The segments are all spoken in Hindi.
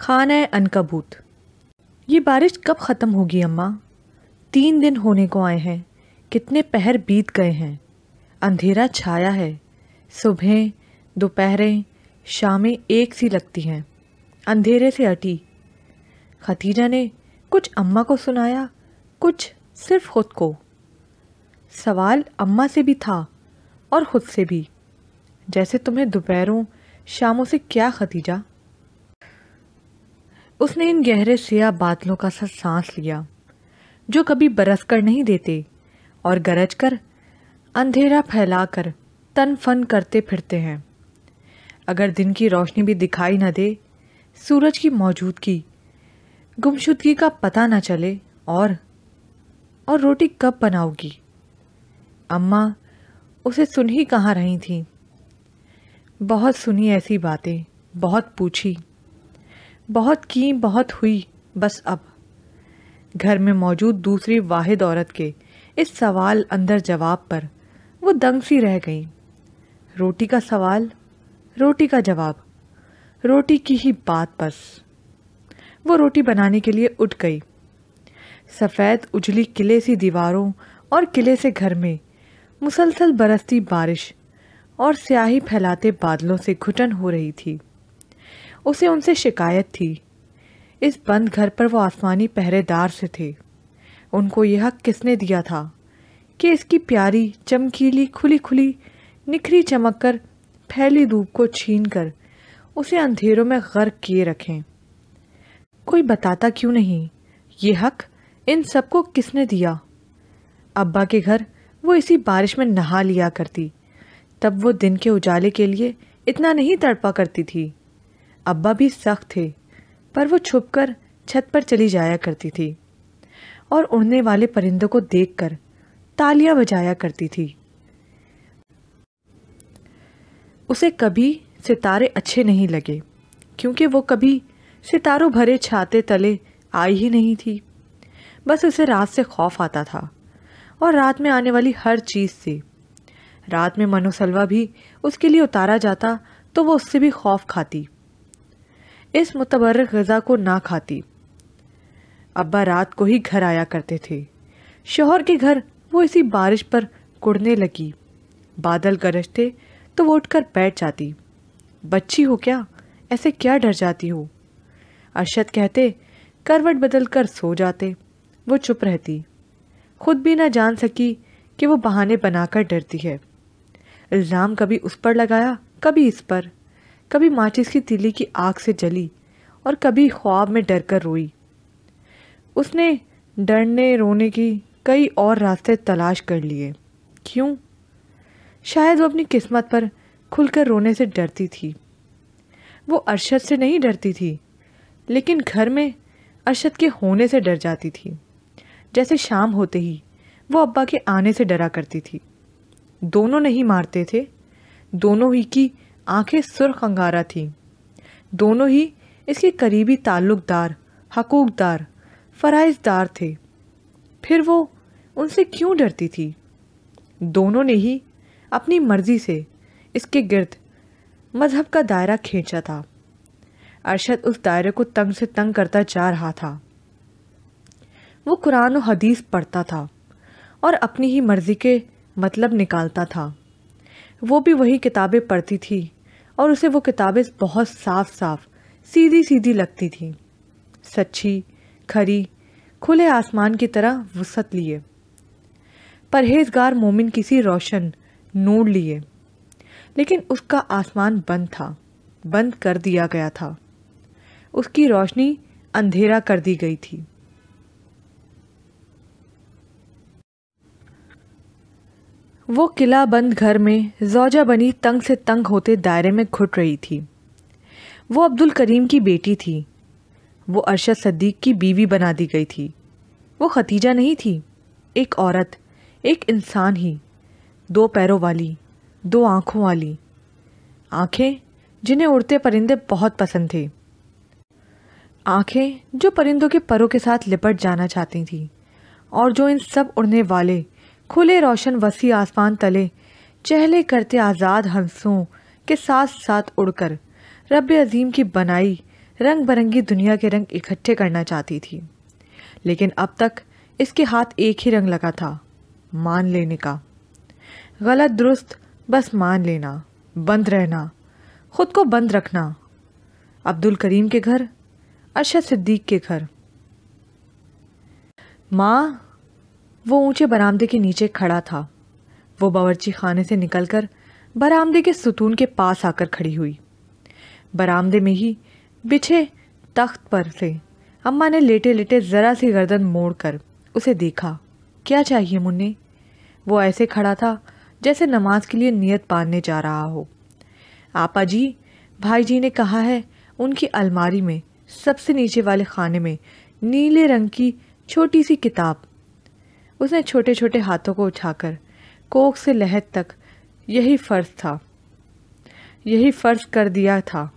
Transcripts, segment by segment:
खाना अनकबूत ये बारिश कब ख़त्म होगी अम्मा तीन दिन होने को आए हैं कितने पहर बीत गए हैं अंधेरा छाया है सुबह दोपहरें शामें एक सी लगती हैं अंधेरे से अटी खतीजा ने कुछ अम्मा को सुनाया कुछ सिर्फ खुद को सवाल अम्मा से भी था और ख़ुद से भी जैसे तुम्हें दोपहरों शामों से क्या खतीजा उसने इन गहरे सिया बादलों का सा सांस लिया जो कभी बरस कर नहीं देते और गरज कर अंधेरा फैलाकर तन फन करते फिरते हैं अगर दिन की रोशनी भी दिखाई न दे सूरज की मौजूदगी गुमशुदगी का पता न चले और और रोटी कब बनाओगी अम्मा उसे सुन ही कहाँ रही थी बहुत सुनी ऐसी बातें बहुत पूछी बहुत की बहुत हुई बस अब घर में मौजूद दूसरी वाहिद औरत के इस सवाल अंदर जवाब पर वो दंग सी रह गई रोटी का सवाल रोटी का जवाब रोटी की ही बात बस वो रोटी बनाने के लिए उठ गई सफ़ेद उजली किले सी दीवारों और किले से घर में मुसलसल बरसती बारिश और स्याही फैलाते बादलों से घुटन हो रही थी उसे उनसे शिकायत थी इस बंद घर पर वो आसमानी पहरेदार से थे उनको यह हक किसने दिया था कि इसकी प्यारी चमकीली खुली खुली निखरी चमक कर फैली धूप को छीन कर उसे अंधेरों में गर्क किए रखें कोई बताता क्यों नहीं ये हक इन सबको किसने दिया अब्बा के घर वो इसी बारिश में नहा लिया करती तब वो दिन के उजाले के लिए इतना नहीं तड़पा करती थी अब्बा भी सख्त थे पर वो छुपकर छत पर चली जाया करती थी और उड़ने वाले परिंदों को देखकर तालियां बजाया करती थी उसे कभी सितारे अच्छे नहीं लगे क्योंकि वो कभी सितारों भरे छाते तले आई ही नहीं थी बस उसे रात से खौफ आता था और रात में आने वाली हर चीज़ से रात में मनोसलवा भी उसके लिए उतारा जाता तो वो उससे भी खौफ खाती इस मुतबर गज़ा को ना खाती अब्बा रात को ही घर आया करते थे शोहर के घर वो इसी बारिश पर कुड़ने लगी बादल गरजते तो वो उठकर बैठ जाती बच्ची हो क्या ऐसे क्या डर जाती हो अरशद कहते करवट बदल कर सो जाते वो चुप रहती खुद भी ना जान सकी कि वो बहाने बनाकर डरती है इल्ज़ाम कभी उस पर लगाया कभी इस पर कभी माचिस की तिली की आग से जली और कभी ख्वाब में डर कर रोई उसने डरने रोने की कई और रास्ते तलाश कर लिए क्यों शायद वो अपनी किस्मत पर खुलकर रोने से डरती थी वो अरशद से नहीं डरती थी लेकिन घर में अरशद के होने से डर जाती थी जैसे शाम होते ही वो अब्बा के आने से डरा करती थी दोनों नहीं मारते थे दोनों ही की आंखें सुर्ख अंगारा थीं दोनों ही इसके करीबी ताल्लुकदार हकूकदार फ़राइजदार थे फिर वो उनसे क्यों डरती थी दोनों ने ही अपनी मर्जी से इसके गिर्द मज़हब का दायरा खींचा था अरशद उस दायरे को तंग से तंग करता जा रहा था वो कुरान और हदीस पढ़ता था और अपनी ही मर्ज़ी के मतलब निकालता था वो भी वही किताबें पढ़ती थी और उसे वो किताबें बहुत साफ साफ सीधी सीधी लगती थीं सच्ची खरी खुले आसमान की तरह वसत लिए परहेजगार मोमिन किसी रोशन नूर लिए लेकिन उसका आसमान बंद था बंद कर दिया गया था उसकी रोशनी अंधेरा कर दी गई थी वो किला बंद घर में जौजा बनी तंग से तंग होते दायरे में घुट रही थी वो अब्दुल करीम की बेटी थी वो अरशद सद्दीक की बीवी बना दी गई थी वो खतीजा नहीं थी एक औरत एक इंसान ही दो पैरों वाली दो आँखों वाली आँखें जिन्हें उड़ते परिंदे बहुत पसंद थे आँखें जो परिंदों के परों के साथ लिपट जाना चाहती थीं और जो इन सब उड़ने वाले खुले रोशन वसी आसमान तले चहले करते आज़ाद हंसों के साथ साथ उड़कर रब अजीम की बनाई रंग बरंगी दुनिया के रंग इकट्ठे करना चाहती थी लेकिन अब तक इसके हाथ एक ही रंग लगा था मान लेने का गलत दुरुस्त बस मान लेना बंद रहना खुद को बंद रखना अब्दुल करीम के घर अरशद सिद्दीक के घर माँ वो ऊंचे बरामदे के नीचे खड़ा था वो बावर्ची खाने से निकलकर बरामदे के सुतून के पास आकर खड़ी हुई बरामदे में ही बिछे तख्त पर से अम्मा ने लेटे लेटे ज़रा सी गर्दन मोड़ कर उसे देखा क्या चाहिए मुन्ने वो ऐसे खड़ा था जैसे नमाज के लिए नियत बांधने जा रहा हो आपा जी भाई जी ने कहा है उनकी अलमारी में सबसे नीचे वाले खाने में नीले रंग की छोटी सी किताब उसने छोटे छोटे हाथों को उठाकर कोक से लहर तक यही फ़र्ज था यही फ़र्ज कर दिया था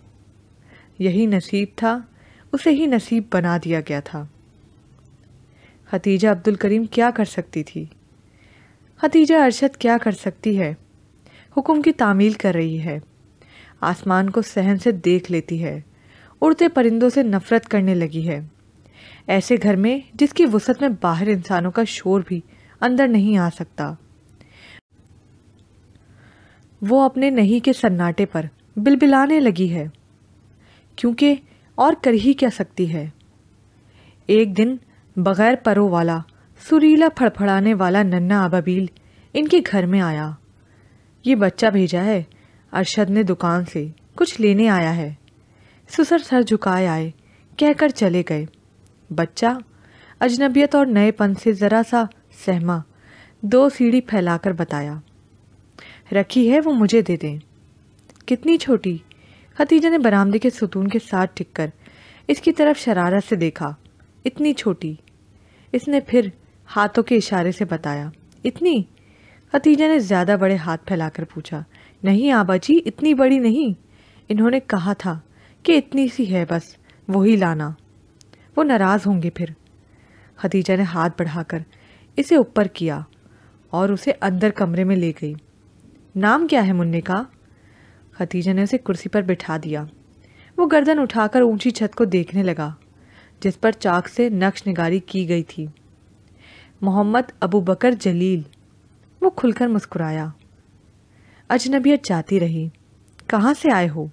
यही नसीब था उसे ही नसीब बना दिया गया था खतीजा अब्दुल करीम क्या कर सकती थी खतीजा अरशद क्या कर सकती है हुक्म की तामील कर रही है आसमान को सहन से देख लेती है उड़ते परिंदों से नफ़रत करने लगी है ऐसे घर में जिसकी वसत में बाहर इंसानों का शोर भी अंदर नहीं आ सकता वो अपने नहीं के सन्नाटे पर बिलबिलाने लगी है क्योंकि और कर ही क्या सकती है एक दिन बगैर परों वाला सुरीला फड़फड़ाने वाला नन्ना अबाबील इनके घर में आया ये बच्चा भेजा है अरशद ने दुकान से कुछ लेने आया है सुसर सर झुकाए आए कहकर चले गए बच्चा अजनबियत और नएपन से ज़रा सा सहमा दो सीढ़ी फैलाकर बताया रखी है वो मुझे दे दें कितनी छोटी खतीजा ने बरामदे के सुतून के साथ टिक कर इसकी तरफ शरारत से देखा इतनी छोटी इसने फिर हाथों के इशारे से बताया इतनी खतीजा ने ज़्यादा बड़े हाथ फैलाकर पूछा नहीं आबा जी इतनी बड़ी नहीं इन्होंने कहा था कि इतनी सी है बस वही लाना वो नाराज़ होंगे फिर खदीजा ने हाथ बढ़ाकर इसे ऊपर किया और उसे अंदर कमरे में ले गई नाम क्या है मुन्ने का खदीजा ने उसे कुर्सी पर बिठा दिया वो गर्दन उठाकर ऊंची छत को देखने लगा जिस पर चाक से नक्श निगारी की गई थी मोहम्मद अबू बकर जलील वो खुलकर मुस्कुराया अजनबियत जाती रही कहाँ से आए हो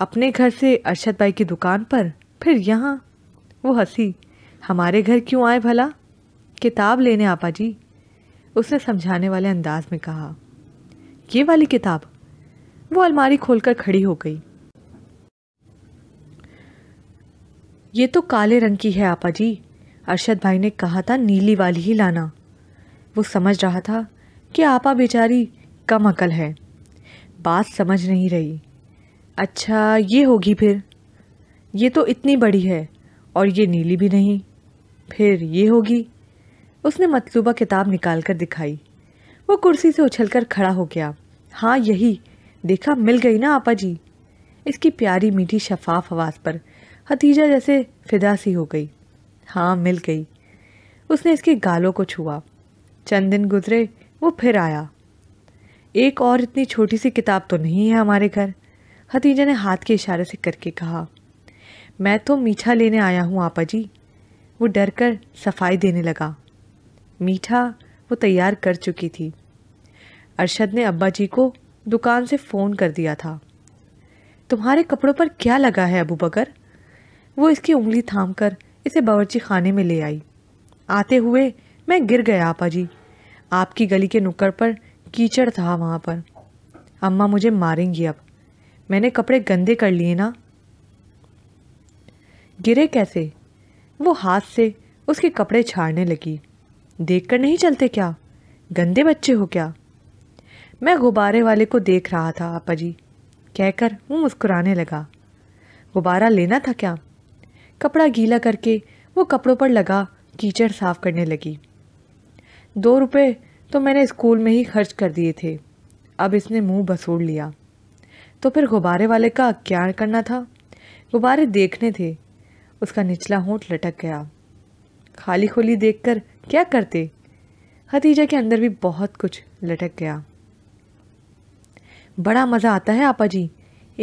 अपने घर से अरशद भाई की दुकान पर फिर यहाँ वो हंसी हमारे घर क्यों आए भला किताब लेने आपा जी उसने समझाने वाले अंदाज में कहा ये वाली किताब वो अलमारी खोलकर खड़ी हो गई ये तो काले रंग की है आपा जी अरशद भाई ने कहा था नीली वाली ही लाना वो समझ रहा था कि आपा बेचारी कम अकल है बात समझ नहीं रही अच्छा ये होगी फिर ये तो इतनी बड़ी है और ये नीली भी नहीं फिर ये होगी उसने मतलूबा किताब निकाल कर दिखाई वो कुर्सी से उछलकर खड़ा हो गया हाँ यही देखा मिल गई ना आपा जी इसकी प्यारी मीठी शफाफ आवाज़ पर हतीजा जैसे फिदा सी हो गई हाँ मिल गई उसने इसके गालों को छुआ चंद दिन गुजरे वो फिर आया एक और इतनी छोटी सी किताब तो नहीं है हमारे घर हतीजा ने हाथ के इशारे से करके कहा मैं तो मीठा लेने आया हूँ आपा जी वो डर कर सफाई देने लगा मीठा वो तैयार कर चुकी थी अरशद ने अब्बा जी को दुकान से फ़ोन कर दिया था तुम्हारे कपड़ों पर क्या लगा है अबू बकर वो इसकी उंगली थाम कर इसे बावर्ची खाने में ले आई आते हुए मैं गिर गया आपा जी आपकी गली के नुक्कड़ पर कीचड़ था वहाँ पर अम्मा मुझे मारेंगी अब मैंने कपड़े गंदे कर लिए ना गिरे कैसे वो हाथ से उसके कपड़े छाड़ने लगी देख कर नहीं चलते क्या गंदे बच्चे हो क्या मैं गुब्बारे वाले को देख रहा था आपा जी कहकर वो मुस्कुराने लगा गुब्बारा लेना था क्या कपड़ा गीला करके वो कपड़ों पर लगा कीचड़ साफ करने लगी दो रुपए तो मैंने स्कूल में ही खर्च कर दिए थे अब इसने मुंह बसूड़ लिया तो फिर गुब्बारे वाले का क्या करना था गुब्बारे देखने थे उसका निचला होंठ लटक गया खाली खोली देखकर क्या करते हतीजा के अंदर भी बहुत कुछ लटक गया बड़ा मज़ा आता है आपा जी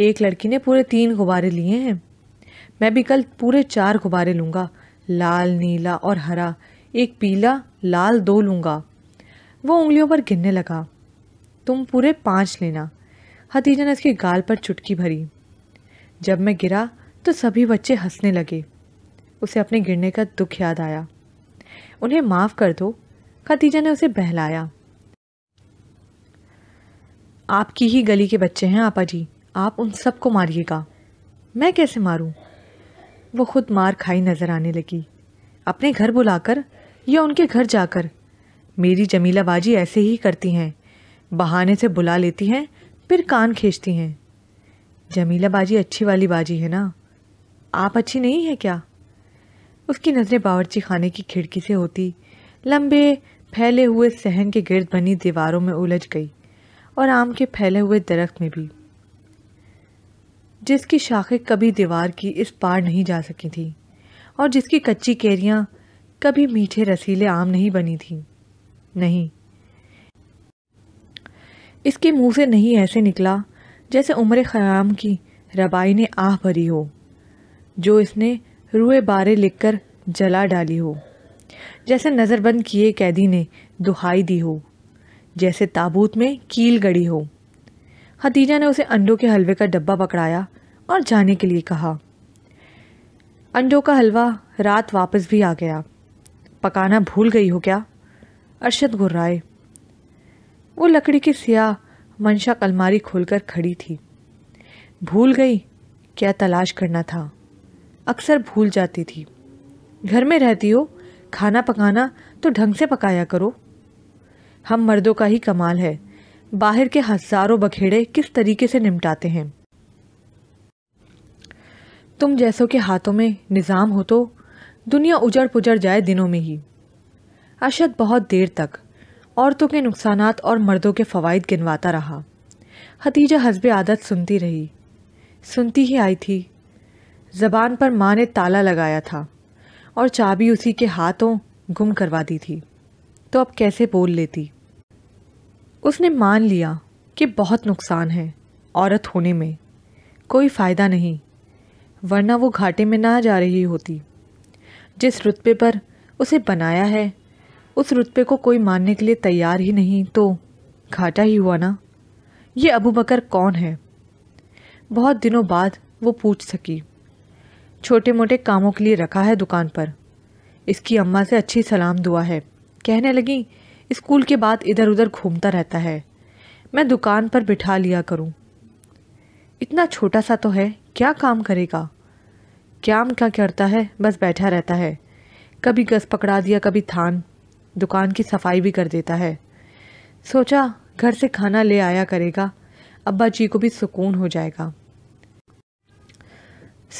एक लड़की ने पूरे तीन गुब्बारे लिए हैं मैं भी कल पूरे चार गुब्बारे लूँगा लाल नीला और हरा एक पीला लाल दो लूँगा वो उंगलियों पर गिरने लगा तुम पूरे पाँच लेना हतीजा ने उसके गाल पर चुटकी भरी जब मैं गिरा तो सभी बच्चे हंसने लगे उसे अपने गिरने का दुख याद आया उन्हें माफ़ कर दो खतीजा ने उसे बहलाया आपकी ही गली के बच्चे हैं आपा जी आप उन सबको मारिएगा मैं कैसे मारूं? वो खुद मार खाई नज़र आने लगी अपने घर बुलाकर या उनके घर जाकर मेरी जमीला बाजी ऐसे ही करती हैं बहाने से बुला लेती हैं फिर कान खींचती हैं जमीला बाजी अच्छी वाली बाजी है ना आप अच्छी नहीं है क्या उसकी नज़रें बावर्ची खाने की खिड़की से होती लंबे फैले हुए सहन के गिर्द बनी दीवारों में उलझ गई और आम के फैले हुए दरख्त में भी जिसकी शाखें कभी दीवार की इस पार नहीं जा सकी थी और जिसकी कच्ची कैरियाँ कभी मीठे रसीले आम नहीं बनी थी नहीं इसके मुंह से नहीं ऐसे निकला जैसे उम्र ख़याम की रबाई ने आह भरी हो जो इसने रुए बारे लिखकर जला डाली हो जैसे नज़रबंद किए कैदी ने दुहाई दी हो जैसे ताबूत में कील गड़ी हो खतीजा ने उसे अंडों के हलवे का डब्बा पकड़ाया और जाने के लिए कहा अंडों का हलवा रात वापस भी आ गया पकाना भूल गई हो क्या अरशद गुर्राए वो लकड़ी की सियाह मंशा कलमारी खोलकर खड़ी थी भूल गई क्या तलाश करना था अक्सर भूल जाती थी घर में रहती हो खाना पकाना तो ढंग से पकाया करो हम मर्दों का ही कमाल है बाहर के हजारों बखेड़े किस तरीके से निपटाते हैं तुम जैसों के हाथों में निज़ाम हो तो दुनिया उजड़ पुजड़ जाए दिनों में ही अशद बहुत देर तक औरतों के नुकसान और मर्दों के फ़वाद गिनवाता रहा हतीजा हसब आदत सुनती रही सुनती ही आई थी ज़बान पर माँ ने ताला लगाया था और चाबी उसी के हाथों गुम करवा दी थी तो अब कैसे बोल लेती उसने मान लिया कि बहुत नुकसान है औरत होने में कोई फ़ायदा नहीं वरना वो घाटे में ना जा रही होती जिस रुतबे पर उसे बनाया है उस रुतबे को कोई मानने के लिए तैयार ही नहीं तो घाटा ही हुआ ना ये अबू बकर कौन है बहुत दिनों बाद वो पूछ सकी छोटे मोटे कामों के लिए रखा है दुकान पर इसकी अम्मा से अच्छी सलाम दुआ है कहने लगी स्कूल के बाद इधर उधर घूमता रहता है मैं दुकान पर बिठा लिया करूं। इतना छोटा सा तो है क्या काम करेगा क्या क्या करता है बस बैठा रहता है कभी गस पकड़ा दिया कभी थान दुकान की सफाई भी कर देता है सोचा घर से खाना ले आया करेगा अब्बा जी को भी सुकून हो जाएगा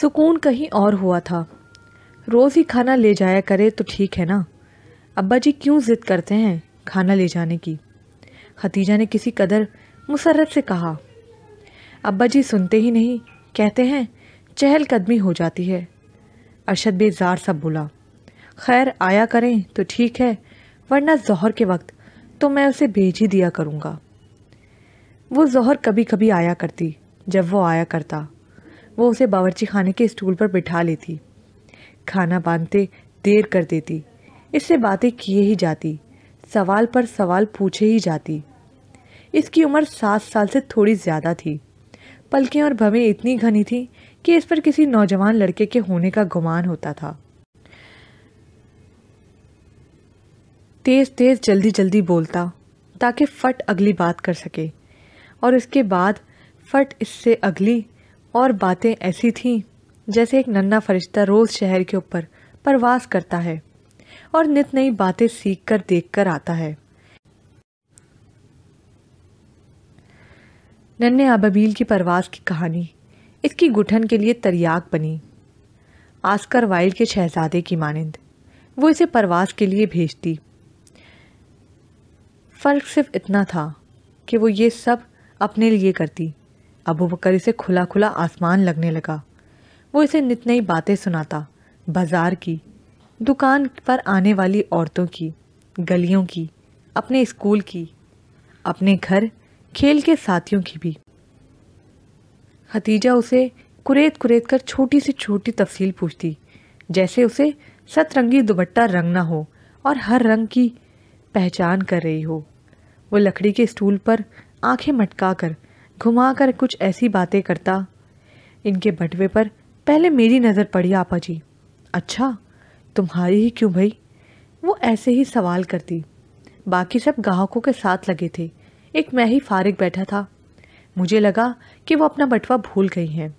सुकून कहीं और हुआ था रोज़ ही खाना ले जाया करे तो ठीक है ना अब्बा जी क्यों ज़िद करते हैं खाना ले जाने की खतीजा ने किसी कदर मुसरत से कहा अब्बा जी सुनते ही नहीं कहते हैं चहलकदमी हो जाती है अरशद बेजार सब बोला खैर आया करें तो ठीक है वरना जहर के वक्त तो मैं उसे भेज ही दिया करूँगा वो जहर कभी कभी आया करती जब वो आया करता वो उसे बावर्ची खाने के स्टूल पर बिठा लेती खाना बांधते देर कर देती इससे बातें किए ही जाती सवाल पर सवाल पूछे ही जाती इसकी उम्र सात साल से थोड़ी ज़्यादा थी पलकें और भवें इतनी घनी थी कि इस पर किसी नौजवान लड़के के होने का गुमान होता था तेज़ तेज़ जल्दी जल्दी बोलता ताकि फ़ट अगली बात कर सके और इसके बाद फट इससे अगली और बातें ऐसी थीं जैसे एक नन्ना फरिश्ता रोज़ शहर के ऊपर प्रवास करता है और नित नई बातें सीख कर देख कर आता है नन्ने आबील की परवास की कहानी इसकी गुठन के लिए तरियाक बनी आस्कर वाइल्ड के शहजादे की मानंद वो इसे परवास के लिए भेजती फ़र्क सिर्फ इतना था कि वो ये सब अपने लिए करती अबू बकर इसे खुला खुला आसमान लगने लगा वो इसे नित नई बातें सुनाता बाजार की दुकान पर आने वाली औरतों की गलियों की अपने स्कूल की अपने घर खेल के साथियों की भी खतीजा उसे कुरेद कुरेद कर छोटी से छोटी तफसील पूछती जैसे उसे सतरंगी दुबट्टा रंगना हो और हर रंग की पहचान कर रही हो वो लकड़ी के स्टूल पर आंखें मटका कर घुमाकर कुछ ऐसी बातें करता इनके बटवे पर पहले मेरी नज़र पड़ी आपा जी अच्छा तुम्हारी ही क्यों भाई वो ऐसे ही सवाल करती बाकी सब ग्राहकों के साथ लगे थे एक मैं ही फारिग बैठा था मुझे लगा कि वो अपना बटवा भूल गई हैं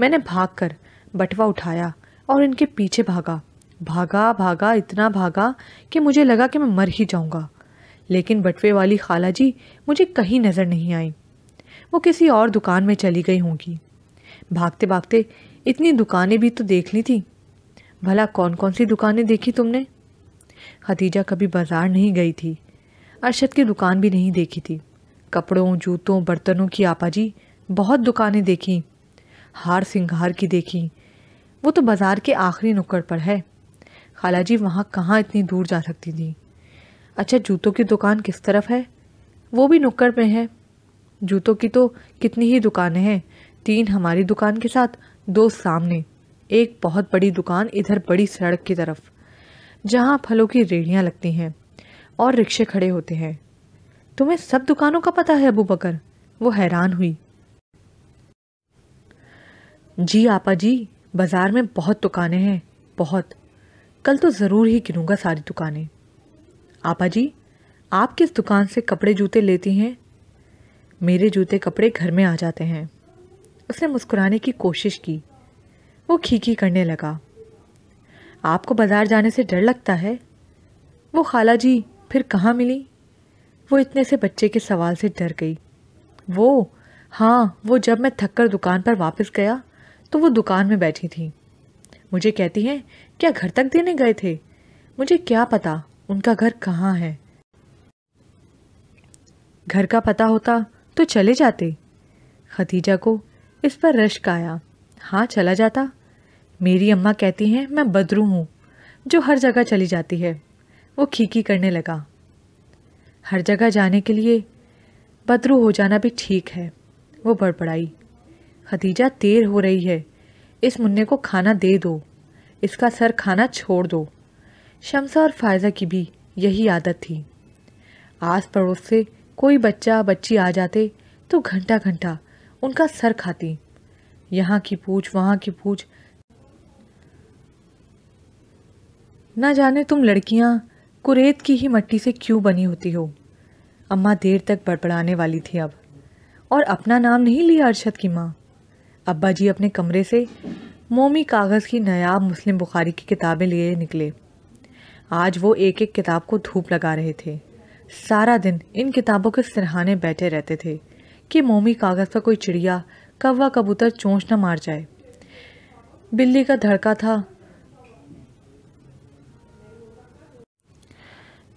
मैंने भाग कर बटवा उठाया और इनके पीछे भागा भागा भागा इतना भागा कि मुझे लगा कि मैं मर ही जाऊंगा लेकिन बटवे वाली खाला जी मुझे कहीं नज़र नहीं आई वो किसी और दुकान में चली गई होंगी भागते भागते इतनी दुकानें भी तो देख ली थी भला कौन कौन सी दुकानें देखी तुमने खदीजा कभी बाज़ार नहीं गई थी अरशद की दुकान भी नहीं देखी थी कपड़ों जूतों बर्तनों की आपाजी बहुत दुकानें देखी हार सिंगार की देखी वो तो बाज़ार के आखिरी नुक्कड़ पर है खाला जी वहाँ कहाँ इतनी दूर जा सकती थी अच्छा जूतों की दुकान किस तरफ है वो भी नुक्कड़ में है जूतों की तो कितनी ही दुकानें हैं तीन हमारी दुकान के साथ दो सामने एक बहुत बड़ी दुकान इधर बड़ी सड़क की तरफ जहाँ फलों की रेड़ियाँ लगती हैं और रिक्शे खड़े होते हैं तुम्हें सब दुकानों का पता है अबू बकर वो हैरान हुई जी आपा जी बाज़ार में बहुत दुकानें हैं बहुत कल तो ज़रूर ही गिनूंगा सारी दुकानें आपा जी आप किस दुकान से कपड़े जूते लेती हैं मेरे जूते कपड़े घर में आ जाते हैं उसने मुस्कुराने की कोशिश की वो खीखी करने लगा आपको बाज़ार जाने से डर लगता है वो खाला जी फिर कहाँ मिली वो इतने से बच्चे के सवाल से डर गई वो हाँ वो जब मैं थककर दुकान पर वापस गया तो वो दुकान में बैठी थी मुझे कहती हैं क्या घर तक देने गए थे मुझे क्या पता उनका घर कहाँ है घर का पता होता तो चले जाते खतीजा को इस पर रश्क आया हाँ चला जाता मेरी अम्मा कहती हैं मैं बदरू हूँ जो हर जगह चली जाती है वो खीकी करने लगा हर जगह जाने के लिए बदरू हो जाना भी ठीक है वो बड़बड़ाई खतीजा देर हो रही है इस मुन्ने को खाना दे दो इसका सर खाना छोड़ दो शमसा और फायजा की भी यही आदत थी आस पड़ोस से कोई बच्चा बच्ची आ जाते तो घंटा घंटा उनका सर खाती यहाँ की पूछ वहाँ की पूछ ना जाने तुम लड़कियाँ कुरेत की ही मट्टी से क्यों बनी होती हो अम्मा देर तक बड़बड़ाने वाली थी अब और अपना नाम नहीं लिया अरशद की माँ अब्बा जी अपने कमरे से मोमी कागज़ की नायाब मुस्लिम बुखारी की किताबें लिए निकले आज वो एक एक किताब को धूप लगा रहे थे सारा दिन इन किताबों के सिरहाने बैठे रहते थे कि मोमी कागज़ पर कोई चिड़िया कौवा कबूतर चोंच न मार जाए बिल्ली का धड़का था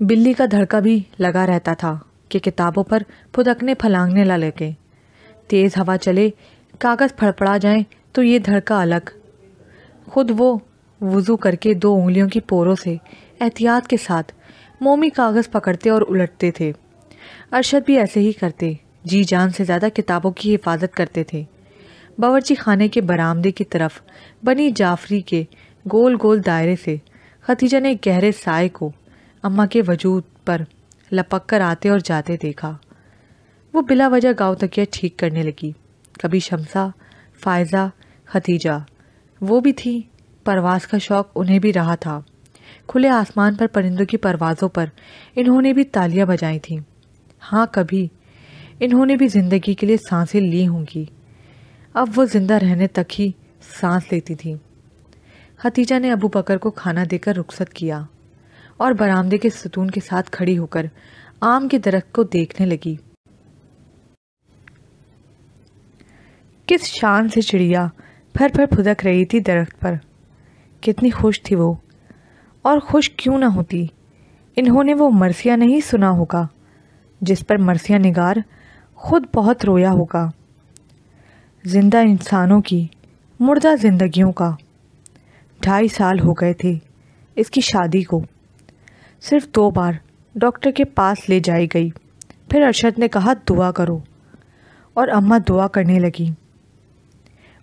बिल्ली का धड़का भी लगा रहता था कि किताबों पर फुदकने फलांगने ला लगे तेज़ हवा चले कागज़ फड़फड़ा जाए तो ये धड़का अलग खुद वो वज़ू करके दो उंगलियों की पोरों से एहतियात के साथ मोमी कागज़ पकड़ते और उलटते थे अरशद भी ऐसे ही करते जी जान से ज़्यादा किताबों की हिफाजत करते थे बावरची खाने के बरामदे की तरफ बनी जाफरी के गोल गोल दायरे से खतीजा ने गहरे साय को अम्मा के वजूद पर लपक कर आते और जाते देखा वो बिला वजह गाँव तकिया ठीक करने लगी कभी शमसा फायज़ा खतीजा वो भी थी परवास का शौक़ उन्हें भी रहा था खुले आसमान पर परिंदों की परवाज़ों पर इन्होंने भी तालियां बजाई थीं हाँ कभी इन्होंने भी ज़िंदगी के लिए सांसें ली होंगी अब वो ज़िंदा रहने तक ही सांस लेती थी हतीजा ने अबू बकर को खाना देकर रुखसत किया और बरामदे के सुतून के साथ खड़ी होकर आम के दरख्त को देखने लगी किस शान से चिड़िया फर फर फुदक रही थी दरख्त पर कितनी खुश थी वो और खुश क्यों ना होती इन्होंने वो मरसिया नहीं सुना होगा जिस पर मरसिया निगार खुद बहुत रोया होगा ज़िंदा इंसानों की मुर्दा ज़िंदगियों का ढाई साल हो गए थे इसकी शादी को सिर्फ दो बार डॉक्टर के पास ले जाई गई फिर अरशद ने कहा दुआ करो और अम्मा दुआ करने लगी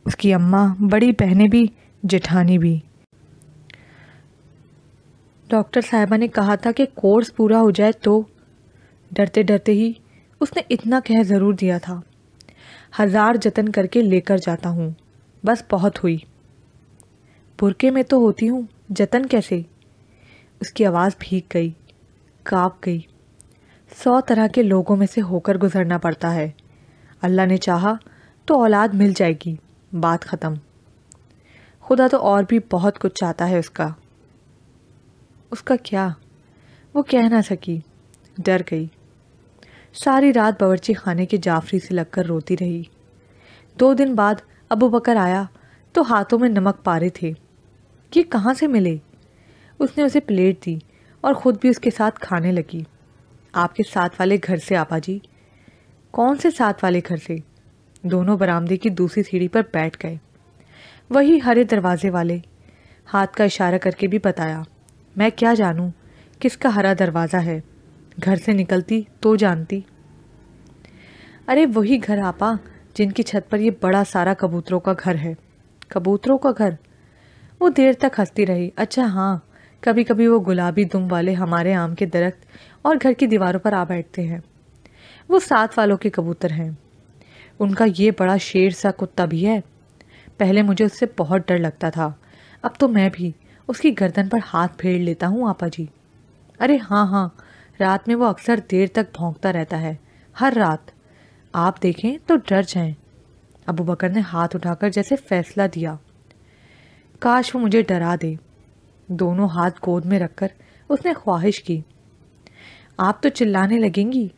उसकी अम्मा बड़ी बहनें भी जेठानी भी डॉक्टर साहिबा ने कहा था कि कोर्स पूरा हो जाए तो डरते डरते ही उसने इतना कह ज़रूर दिया था हज़ार जतन करके लेकर जाता हूँ बस बहुत हुई बुरके में तो होती हूँ जतन कैसे उसकी आवाज़ भीग गई काँप गई सौ तरह के लोगों में से होकर गुजरना पड़ता है अल्लाह ने चाहा तो औलाद मिल जाएगी बात ख़त्म खुदा तो और भी बहुत कुछ चाहता है उसका उसका क्या वो कह ना सकी डर गई सारी रात बावरची खाने के जाफरी से लगकर रोती रही दो दिन बाद अबू बकर आया तो हाथों में नमक पारे थे ये कहाँ से मिले उसने उसे प्लेट दी और ख़ुद भी उसके साथ खाने लगी आपके साथ वाले घर से आपा जी कौन से साथ वाले घर से दोनों बरामदे की दूसरी सीढ़ी पर बैठ गए वही हरे दरवाजे वाले हाथ का इशारा करके भी बताया मैं क्या जानूं किसका हरा दरवाज़ा है घर से निकलती तो जानती अरे वही घर आपा जिनकी छत पर यह बड़ा सारा कबूतरों का घर है कबूतरों का घर वो देर तक हंसती रही अच्छा हाँ कभी कभी वो गुलाबी दुम वाले हमारे आम के दरख्त और घर की दीवारों पर आ बैठते हैं वो सात वालों के कबूतर हैं उनका ये बड़ा शेर सा कुत्ता भी है पहले मुझे उससे बहुत डर लगता था अब तो मैं भी उसकी गर्दन पर हाथ फेर लेता हूँ आपा जी अरे हाँ हाँ रात में वो अक्सर देर तक भोंकता रहता है हर रात आप देखें तो डर जाएं अबू बकर ने हाथ उठाकर जैसे फैसला दिया काश वो मुझे डरा दे दोनों हाथ गोद में रखकर उसने ख्वाहिश की आप तो चिल्लाने लगेंगी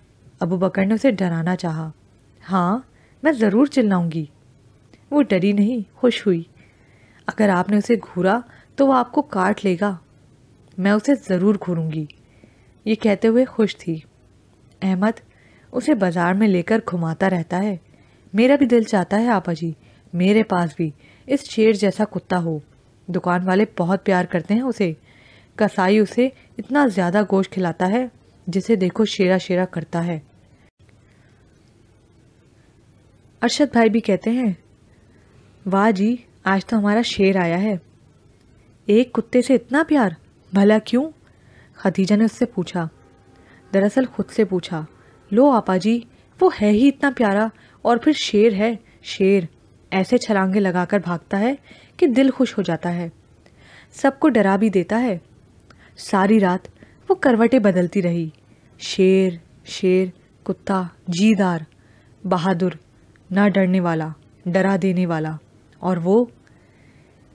अबू बकर ने उसे डराना चाहा हाँ मैं ज़रूर चिल्लाऊंगी वो डरी नहीं खुश हुई अगर आपने उसे घूरा तो वह आपको काट लेगा मैं उसे ज़रूर घूरूंगी ये कहते हुए खुश थी अहमद उसे बाज़ार में लेकर घुमाता रहता है मेरा भी दिल चाहता है आपा जी मेरे पास भी इस शेर जैसा कुत्ता हो दुकान वाले बहुत प्यार करते हैं उसे कसाई उसे इतना ज़्यादा गोश्त खिलाता है जिसे देखो शेरा शेरा करता है अरशद भाई भी कहते हैं वाह जी आज तो हमारा शेर आया है एक कुत्ते से इतना प्यार भला क्यों खदीजा ने उससे पूछा दरअसल खुद से पूछा लो आपा जी वो है ही इतना प्यारा और फिर शेर है शेर ऐसे छलांगे लगाकर भागता है कि दिल खुश हो जाता है सबको डरा भी देता है सारी रात वो करवटें बदलती रही शेर शेर कुत्ता जीदार बहादुर ना डरने वाला डरा देने वाला और वो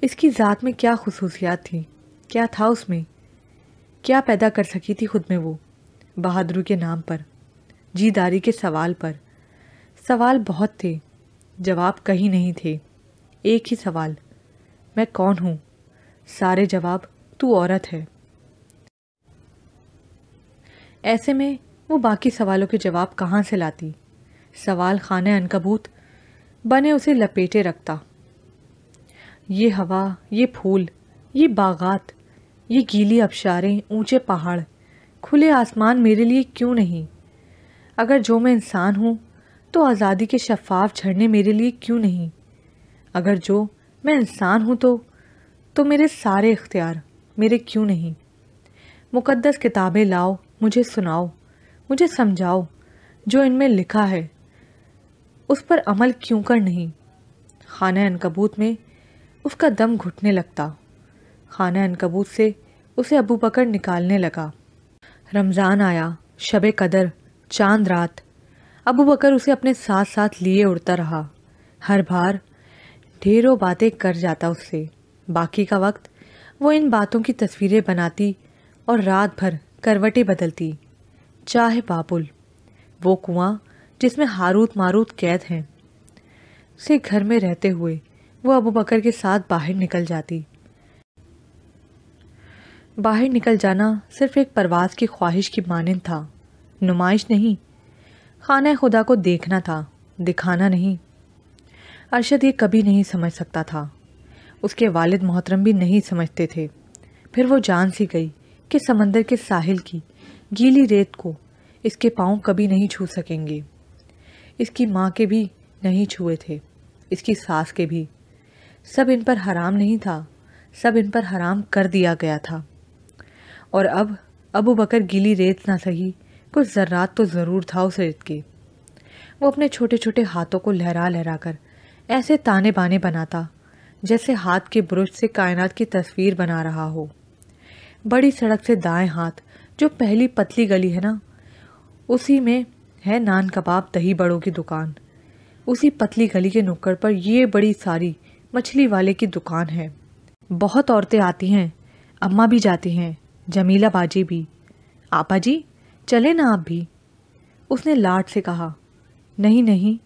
इसकी ज़ात में क्या खसूसियात थी क्या था उसमें क्या पैदा कर सकी थी खुद में वो बहादुर के नाम पर जीदारी के सवाल पर सवाल बहुत थे जवाब कहीं नहीं थे एक ही सवाल मैं कौन हूँ सारे जवाब तू औरत है ऐसे में वो बाकी सवालों के जवाब कहाँ से लाती सवाल खाने अनकबूत बने उसे लपेटे रखता ये हवा ये फूल ये बागात ये गीली अबशारें ऊंचे पहाड़ खुले आसमान मेरे लिए क्यों नहीं अगर जो मैं इंसान हूँ तो आज़ादी के शफाफ झरने मेरे लिए क्यों नहीं अगर जो मैं इंसान हूँ तो तो मेरे सारे इख्तियार मेरे क्यों नहीं मुकद्दस किताबें लाओ मुझे सुनाओ मुझे समझाओ जो इनमें लिखा है उस पर अमल क्यों कर नहीं खाना अनकबूत में उसका दम घुटने लगता खाना अनकबूत से उसे अबू बकर निकालने लगा रमज़ान आया शब कदर चांद रात अबू बकर उसे अपने साथ साथ लिए उड़ता रहा हर बार ढेरों बातें कर जाता उससे बाकी का वक्त वो इन बातों की तस्वीरें बनाती और रात भर करवटें बदलती चाहे बाबुल वो कुआं जिसमें हारूत मारूत कैद हैं उसे घर में रहते हुए वो अबू बकर के साथ बाहर निकल जाती बाहर निकल जाना सिर्फ एक परवाज़ की ख्वाहिश की मानंद था नुमाइश नहीं खाना खुदा को देखना था दिखाना नहीं अरशद ये कभी नहीं समझ सकता था उसके वालिद मोहतरम भी नहीं समझते थे फिर वो जान सी गई कि समंदर के साहिल की गीली रेत को इसके पाँव कभी नहीं छू सकेंगे इसकी माँ के भी नहीं छुए थे इसकी सास के भी सब इन पर हराम नहीं था सब इन पर हराम कर दिया गया था और अब अबू बकर गीली रेत ना सही कुछ जर्रात तो ज़रूर था उस रेत के वो अपने छोटे छोटे हाथों को लहरा लहरा कर ऐसे ताने बाने बनाता जैसे हाथ के ब्रुश से कायनात की तस्वीर बना रहा हो बड़ी सड़क से दाएं हाथ जो पहली पतली गली है ना उसी में है नान कबाब दही बड़ों की दुकान उसी पतली गली के नुक्कड़ पर ये बड़ी सारी मछली वाले की दुकान है बहुत औरतें आती हैं अम्मा भी जाती हैं जमीला बाजी भी आपा जी चले ना आप भी उसने लाट से कहा नहीं नहीं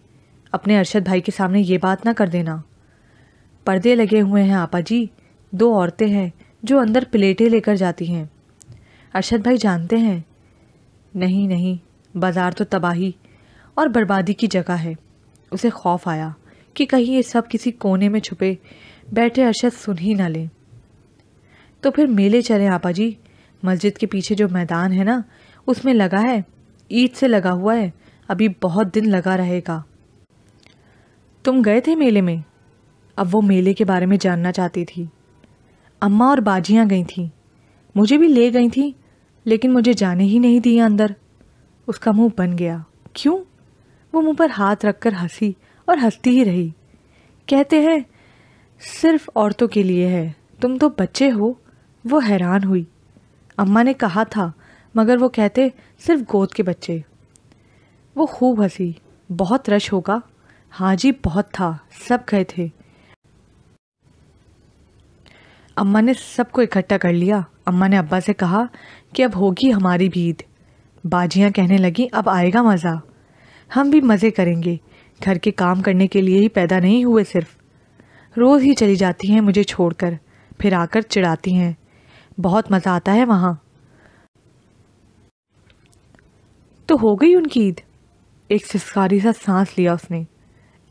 अपने अरशद भाई के सामने ये बात ना कर देना पर्दे लगे हुए हैं आपा जी दो औरतें हैं जो अंदर प्लेटें लेकर जाती हैं अरशद भाई जानते हैं नहीं नहीं बाज़ार तो तबाही और बर्बादी की जगह है उसे खौफ आया कि कहीं ये सब किसी कोने में छुपे बैठे अरशद सुन ही ना ले तो फिर मेले चले आपा जी मस्जिद के पीछे जो मैदान है ना उसमें लगा है ईद से लगा हुआ है अभी बहुत दिन लगा रहेगा तुम गए थे मेले में अब वो मेले के बारे में जानना चाहती थी अम्मा और बाजियाँ गई थीं मुझे भी ले गई थी लेकिन मुझे जाने ही नहीं दिया अंदर उसका मुंह बन गया क्यों वो मुंह पर हाथ रखकर हंसी और हंसती ही रही कहते हैं सिर्फ औरतों के लिए है तुम तो बच्चे हो वो हैरान हुई अम्मा ने कहा था मगर वो कहते सिर्फ गोद के बच्चे वो खूब हंसी बहुत रश होगा हाँ जी बहुत था सब गए थे अम्मा ने सबको इकट्ठा कर लिया अम्मा ने अब्बा से कहा कि अब होगी हमारी भीत बाजियाँ कहने लगी अब आएगा मज़ा हम भी मज़े करेंगे घर के काम करने के लिए ही पैदा नहीं हुए सिर्फ रोज़ ही चली जाती हैं मुझे छोड़कर फिर आकर चिढ़ाती हैं बहुत मज़ा आता है वहाँ तो हो गई उनकी ईद एक सिस्कारी सा सांस लिया उसने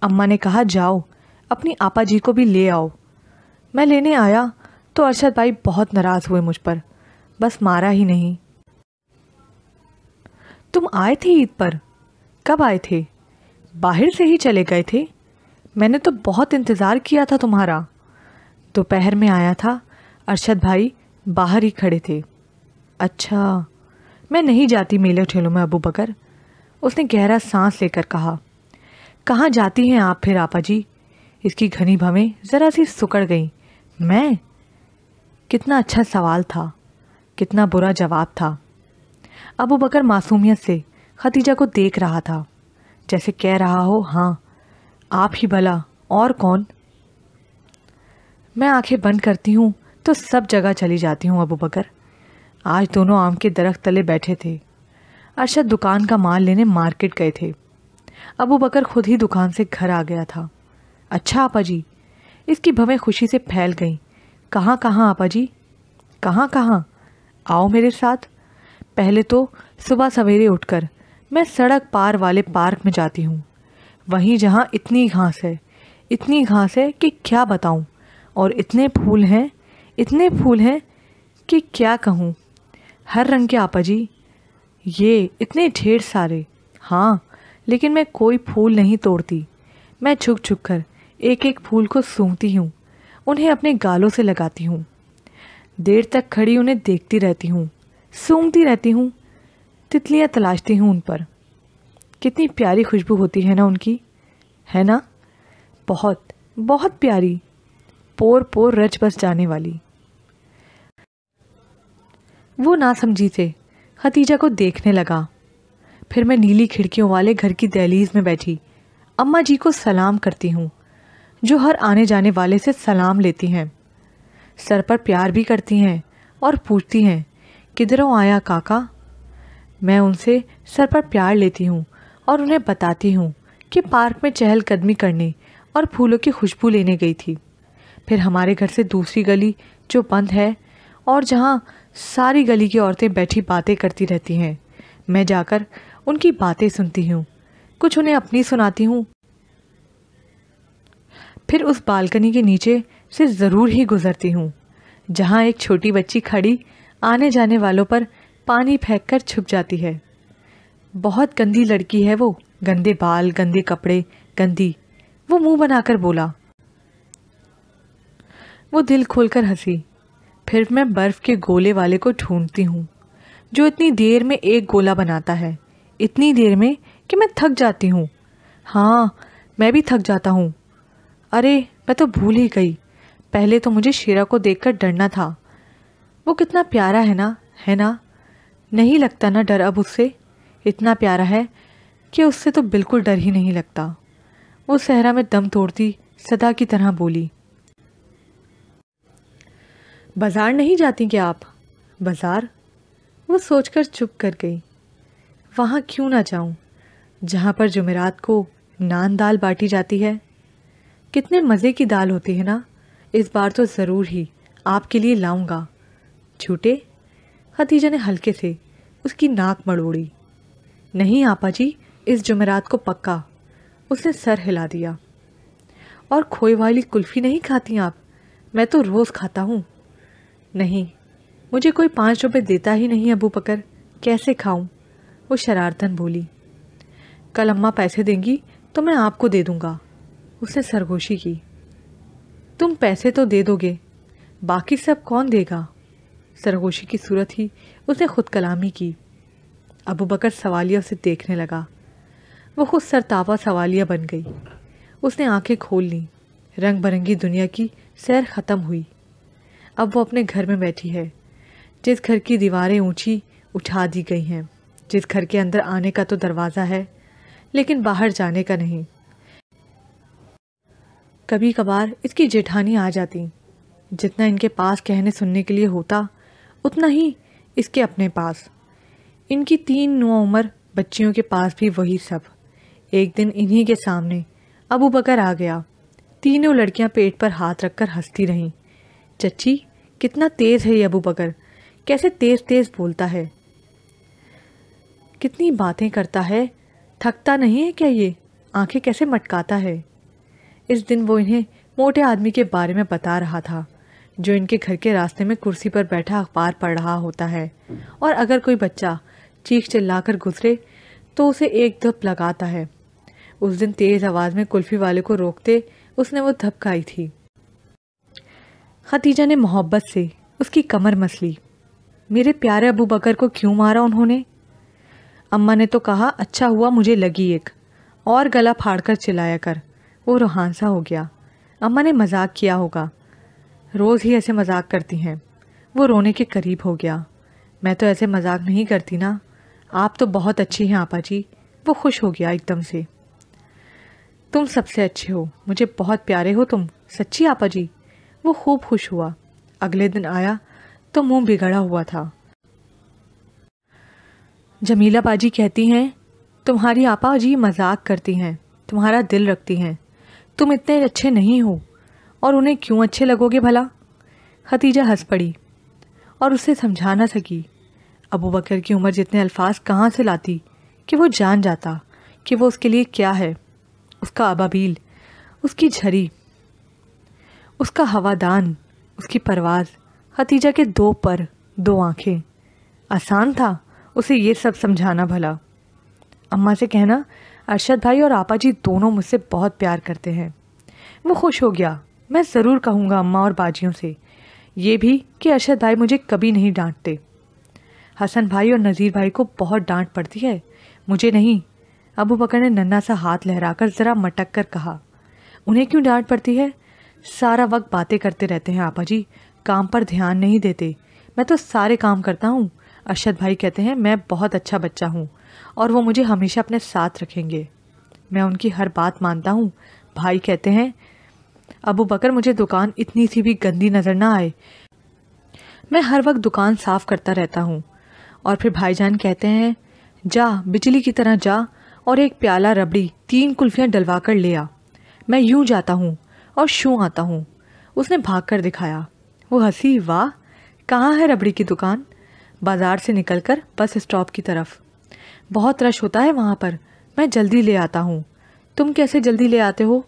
अम्मा ने कहा जाओ अपनी आपा जी को भी ले आओ मैं लेने आया तो अरशद भाई बहुत नाराज़ हुए मुझ पर बस मारा ही नहीं तुम आए थे ईद पर कब आए थे बाहर से ही चले गए थे मैंने तो बहुत इंतज़ार किया था तुम्हारा दोपहर में आया था अरशद भाई बाहर ही खड़े थे अच्छा मैं नहीं जाती मेले ठेलों में अबू बकर उसने गहरा सांस लेकर कहा कहाँ जाती हैं आप फिर आपा जी इसकी घनी भवें ज़रा सी सुकड़ गई मैं कितना अच्छा सवाल था कितना बुरा जवाब था अबू बकर मासूमियत से खतीजा को देख रहा था जैसे कह रहा हो हाँ आप ही भला और कौन मैं आंखें बंद करती हूँ तो सब जगह चली जाती हूँ अबू बकर आज दोनों आम के दरख्त तले बैठे थे अरशद दुकान का माल लेने मार्केट गए थे अबू बकर खुद ही दुकान से घर आ गया था अच्छा आपा जी इसकी भवें खुशी से फैल गईं कहाँ कहाँ आपा जी कहाँ कहाँ आओ मेरे साथ पहले तो सुबह सवेरे उठकर मैं सड़क पार वाले पार्क में जाती हूँ वहीं जहाँ इतनी घास है इतनी घास है कि क्या बताऊँ और इतने फूल हैं इतने फूल हैं कि क्या कहूँ हर रंग के आपा जी ये इतने ढेर सारे हाँ लेकिन मैं कोई फूल नहीं तोड़ती मैं छुक छुक कर एक एक फूल को सूंघती हूँ उन्हें अपने गालों से लगाती हूँ देर तक खड़ी उन्हें देखती रहती हूँ सूंघती रहती हूँ तितलियाँ तलाशती हूँ उन पर कितनी प्यारी खुशबू होती है ना उनकी है ना बहुत बहुत प्यारी पोर पोर रच बस जाने वाली वो ना समझी थे खतीजा को देखने लगा फिर मैं नीली खिड़कियों वाले घर की दहलीज में बैठी अम्मा जी को सलाम करती हूँ जो हर आने जाने वाले से सलाम लेती हैं सर पर प्यार भी करती हैं और पूछती हैं किधरों आया काका मैं उनसे सर पर प्यार लेती हूँ और उन्हें बताती हूँ कि पार्क में चहलकदमी करने और फूलों की खुशबू लेने गई थी फिर हमारे घर से दूसरी गली जो बंद है और जहाँ सारी गली की औरतें बैठी बातें करती रहती हैं मैं जाकर उनकी बातें सुनती हूँ कुछ उन्हें अपनी सुनाती हूँ फिर उस बालकनी के नीचे से ज़रूर ही गुज़रती हूँ जहाँ एक छोटी बच्ची खड़ी आने जाने वालों पर पानी फेंक कर छुप जाती है बहुत गंदी लड़की है वो गंदे बाल गंदे कपड़े गंदी वो मुंह बनाकर बोला वो दिल खोलकर हंसी फिर मैं बर्फ़ के गोले वाले को ढूंढती हूँ जो इतनी देर में एक गोला बनाता है इतनी देर में कि मैं थक जाती हूँ हाँ मैं भी थक जाता हूँ अरे मैं तो भूल ही गई पहले तो मुझे शेरा को देखकर डरना था वो कितना प्यारा है ना है ना नहीं लगता ना डर अब उससे इतना प्यारा है कि उससे तो बिल्कुल डर ही नहीं लगता वो सहरा में दम तोड़ती सदा की तरह बोली बाज़ार नहीं जाती क्या आप बाज़ार वो सोचकर चुप कर गई वहाँ क्यों ना जाऊँ जहाँ पर जुमेरात को नान दाल बाटी जाती है कितने मज़े की दाल होती है ना इस बार तो ज़रूर ही आपके लिए लाऊंगा झूठे खदीजा ने हल्के से उसकी नाक मड़ोड़ी नहीं आपा जी इस जुमेरात को पक्का उसने सर हिला दिया और खोए वाली कुल्फ़ी नहीं खाती आप मैं तो रोज़ खाता हूँ नहीं मुझे कोई पाँच रुपये देता ही नहीं अबू पकर कैसे खाऊं वो शरारतन बोली कल अम्मा पैसे देंगी तो मैं आपको दे दूंगा उसने सरगोशी की तुम पैसे तो दे दोगे बाकी सब कौन देगा सरगोशी की सूरत ही उसने खुद कलामी की अबू बकर सवालिया उसे देखने लगा वो खुद सरतावा सवालिया बन गई उसने आंखें खोल लीं रंग बिरंगी दुनिया की सैर ख़त्म हुई अब वो अपने घर में बैठी है जिस घर की दीवारें ऊंची उठा दी गई हैं जिस घर के अंदर आने का तो दरवाज़ा है लेकिन बाहर जाने का नहीं कभी कभार इसकी जेठानी आ जाती जितना इनके पास कहने सुनने के लिए होता उतना ही इसके अपने पास इनकी तीन नुआ उम्र बच्चियों के पास भी वही सब एक दिन इन्हीं के सामने अबू बकर आ गया तीनों लड़कियां पेट पर हाथ रखकर हंसती रहीं चची कितना तेज़ है ये अबू बकर कैसे तेज़ तेज़ बोलता है कितनी बातें करता है थकता नहीं है क्या ये आंखें कैसे मटकाता है इस दिन वो इन्हें मोटे आदमी के बारे में बता रहा था जो इनके घर के रास्ते में कुर्सी पर बैठा अखबार पढ़ रहा होता है और अगर कोई बच्चा चीख चिल्लाकर गुजरे तो उसे एक धप लगाता है उस दिन तेज़ आवाज़ में कुल्फ़ी वाले को रोकते उसने वो धप खाई थी खतीजा ने मोहब्बत से उसकी कमर मसली मेरे प्यारे अबू बकर को क्यों मारा उन्होंने अम्मा ने तो कहा अच्छा हुआ मुझे लगी एक और गला फाड़ कर चिल्लाया कर वो रोहानसा हो गया अम्मा ने मजाक किया होगा रोज़ ही ऐसे मजाक करती हैं वो रोने के करीब हो गया मैं तो ऐसे मजाक नहीं करती ना आप तो बहुत अच्छी हैं आपा जी वो खुश हो गया एकदम से तुम सबसे अच्छे हो मुझे बहुत प्यारे हो तुम सच्ची आपा जी वो खूब खुश हुआ अगले दिन आया तो मुंह बिगड़ा हुआ था जमीला बाजी कहती हैं तुम्हारी आपा जी मजाक करती हैं तुम्हारा दिल रखती हैं तुम इतने अच्छे नहीं हो और उन्हें क्यों अच्छे लगोगे भला खतीजा हंस पड़ी और उसे समझा ना सकी अबू बकर की उम्र जितने अल्फाज कहाँ से लाती कि वो जान जाता कि वो उसके लिए क्या है उसका अबाबील उसकी झरी उसका हवादान उसकी परवाज़ खतीजा के दो पर दो आंखें आसान था उसे ये सब समझाना भला अम्मा से कहना अरशद भाई और आपा जी दोनों मुझसे बहुत प्यार करते हैं वो खुश हो गया मैं ज़रूर कहूँगा अम्मा और बाजियों से ये भी कि अरशद भाई मुझे कभी नहीं डांटते हसन भाई और नज़ीर भाई को बहुत डांट पड़ती है मुझे नहीं अबू बकर ने नन्ना सा हाथ लहराकर ज़रा मटक कर कहा उन्हें क्यों डांट पड़ती है सारा वक्त बातें करते रहते हैं आपा जी काम पर ध्यान नहीं देते मैं तो सारे काम करता हूँ अरशद भाई कहते हैं मैं बहुत अच्छा बच्चा हूँ और वो मुझे हमेशा अपने साथ रखेंगे मैं उनकी हर बात मानता हूँ भाई कहते हैं अबू बकर मुझे दुकान इतनी सी भी गंदी नज़र ना आए मैं हर वक्त दुकान साफ़ करता रहता हूँ और फिर भाईजान कहते हैं जा बिजली की तरह जा और एक प्याला रबड़ी तीन कुल्फियाँ डलवा कर ले आ मैं यूं जाता हूँ और शू आता हूँ उसने भाग कर दिखाया वो हंसी वाह कहाँ है रबड़ी की दुकान बाज़ार से निकलकर बस स्टॉप की तरफ बहुत रश होता है वहाँ पर मैं जल्दी ले आता हूँ तुम कैसे जल्दी ले आते हो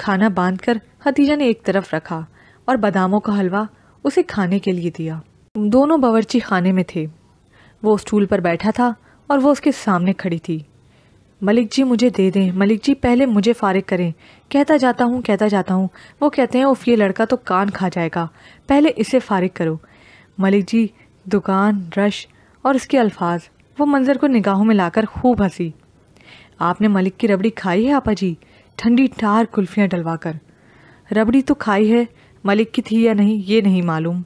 खाना बांधकर हतीजा ने एक तरफ रखा और बादामों का हलवा उसे खाने के लिए दिया दोनों बावर्ची खाने में थे वो स्टूल पर बैठा था और वो उसके सामने खड़ी थी मलिक जी मुझे दे दें मलिक जी पहले मुझे फारिग करें कहता जाता हूँ कहता जाता हूँ वो कहते हैं उफ ये लड़का तो कान खा जाएगा पहले इसे फारिग करो मलिक जी दुकान रश और उसके अल्फाज वो मंज़र को निगाहों में लाकर खूब हंसी आपने मलिक की रबड़ी खाई है आपा जी ठंडी ठार कुल्फियाँ डलवाकर रबड़ी तो खाई है मलिक की थी या नहीं ये नहीं मालूम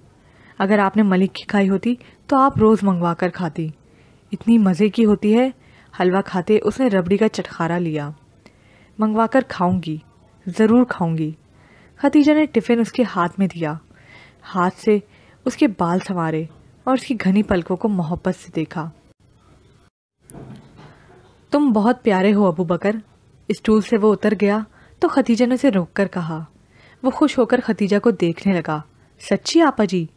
अगर आपने मलिक की खाई होती तो आप रोज़ मंगवा कर खाती इतनी मज़े की होती है हलवा खाते उसने रबड़ी का चटखारा लिया मंगवा कर खाऊँगी ज़रूर खाऊँगी खतीजा ने टिफ़िन उसके हाथ में दिया हाथ से उसके बाल संवारे और उसकी घनी पलकों को मोहब्बत से देखा तुम बहुत प्यारे हो अबू बकर स्टूल से वो उतर गया तो खतीजा ने उसे रोक कर कहा वो खुश होकर खतीजा को देखने लगा सच्ची आपा जी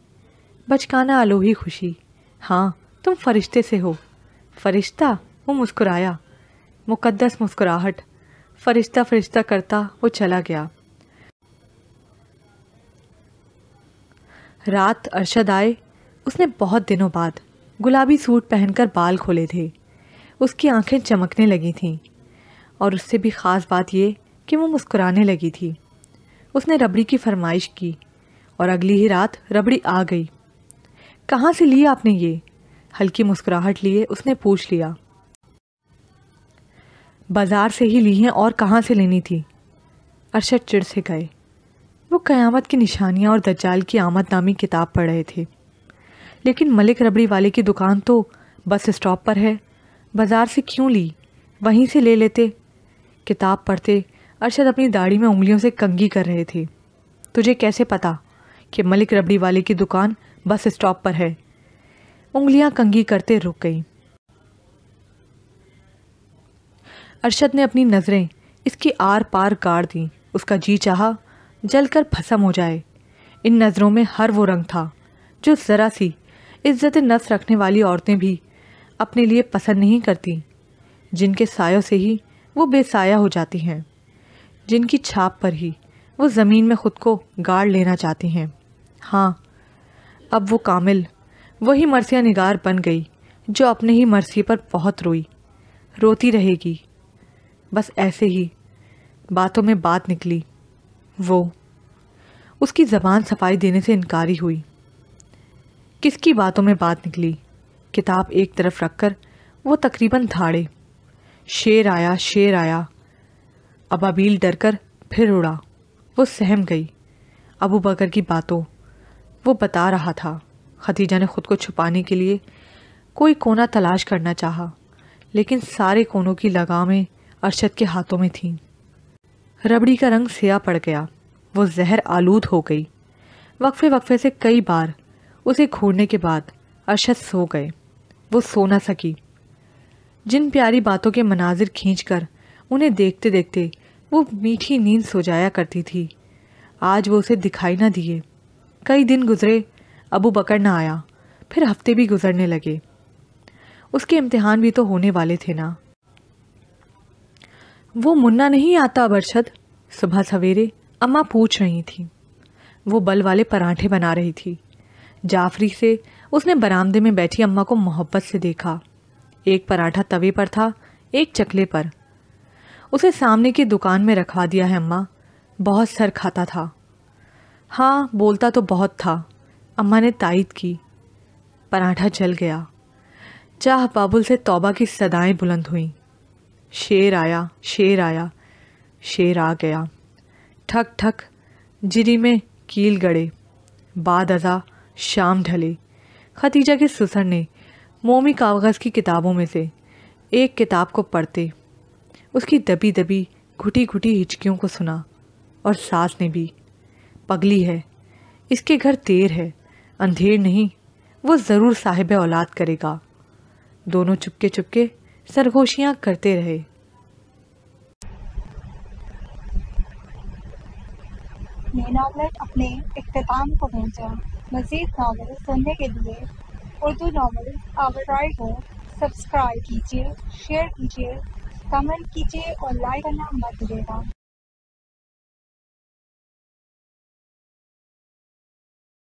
बचकाना आलोही खुशी हाँ तुम फरिश्ते से हो फरिश्ता वो मुस्कुराया मुकद्दस मुस्कुराहट फरिश्ता फरिश्ता करता वो चला गया रात अरशद आए उसने बहुत दिनों बाद गुलाबी सूट पहनकर बाल खोले थे उसकी आंखें चमकने लगी थीं और उससे भी ख़ास बात यह कि वो मुस्कुराने लगी थी उसने रबड़ी की फरमाइश की और अगली ही रात रबड़ी आ गई कहाँ से ली आपने ये हल्की मुस्कुराहट लिए उसने पूछ लिया बाज़ार से ही ली हैं और कहाँ से लेनी थी अरशद चिड़ से गए वो क़यामत की निशानियाँ और दज्जाल की आमद नामी किताब पढ़ रहे थे लेकिन मलिक रबड़ी वाले की दुकान तो बस स्टॉप पर है बाज़ार से क्यों ली वहीं से ले लेते किताब पढ़ते अरशद अपनी दाढ़ी में उंगलियों से कंगी कर रहे थे तुझे कैसे पता कि मलिक रबड़ी वाले की दुकान बस स्टॉप पर है उंगलियां कंगी करते रुक गई अरशद ने अपनी नज़रें इसकी आर पार गाड़ दी उसका जी चाहा जलकर भसम हो जाए इन नज़रों में हर वो रंग था जो ज़रा सी इज्जत नस रखने वाली औरतें भी अपने लिए पसंद नहीं करती जिनके सायों से ही वो बेसाया हो जाती हैं जिनकी छाप पर ही वो ज़मीन में ख़ुद को गाड़ लेना चाहती हैं हाँ अब वो कामिल वही मरसिया निगार बन गई जो अपने ही मरसी पर बहुत रोई रोती रहेगी बस ऐसे ही बातों में बात निकली वो उसकी ज़बान सफाई देने से इनकारी हुई किसकी बातों में बात निकली किताब एक तरफ रखकर वो तकरीबन धाड़े शेर आया शेर आया अबाबील डरकर फिर उड़ा वो सहम गई अबू बकर की बातों वो बता रहा था खदीजा ने ख़ुद को छुपाने के लिए कोई कोना तलाश करना चाहा लेकिन सारे कोनों की लगामें अरशद के हाथों में थीं रबड़ी का रंग सिया पड़ गया वो जहर आलूद हो गई वक्फे वक्फे से कई बार उसे घूरने के बाद अरशद सो गए वो सो ना सकी जिन प्यारी बातों के मनाजिर कर उन्हें देखते देखते वो मीठी नींद सो जाया करती थी आज वो उसे दिखाई ना दिए कई दिन गुजरे अबू बकर ना आया फिर हफ्ते भी गुजरने लगे उसके इम्तिहान भी तो होने वाले थे ना वो मुन्ना नहीं आता अबरछद सुबह सवेरे अम्मा पूछ रही थी वो बल वाले पराठे बना रही थी जाफरी से उसने बरामदे में बैठी अम्मा को मोहब्बत से देखा एक पराठा तवे पर था एक चकले पर उसे सामने की दुकान में रखवा दिया है अम्मा बहुत सर खाता था हाँ बोलता तो बहुत था अम्मा ने तायद की पराठा जल गया चाह बाबुल से तौबा की सदाएं बुलंद हुई शेर आया शेर आया शेर आ गया ठक ठक जिरी में कील गड़े बाद अजा शाम ढले खतीजा के सुसर ने मोमी कागज़ की किताबों में से एक किताब को पढ़ते उसकी दबी दबी घुटी घुटी हिचकियों को सुना और सास ने भी पगली है इसके घर देर है अंधेर नहीं वो ज़रूर साहिब औलाद करेगा दोनों चुपके चुपके सरगोशियाँ करते रहे मेरा अपने इख्ताम को पहुँचा मजीद नावल सुनने के लिए उर्दू नॉवल आबराय को सब्सक्राइब कीजिए शेयर कीजिए कमेंट कीजिए और लाइक करना मत देना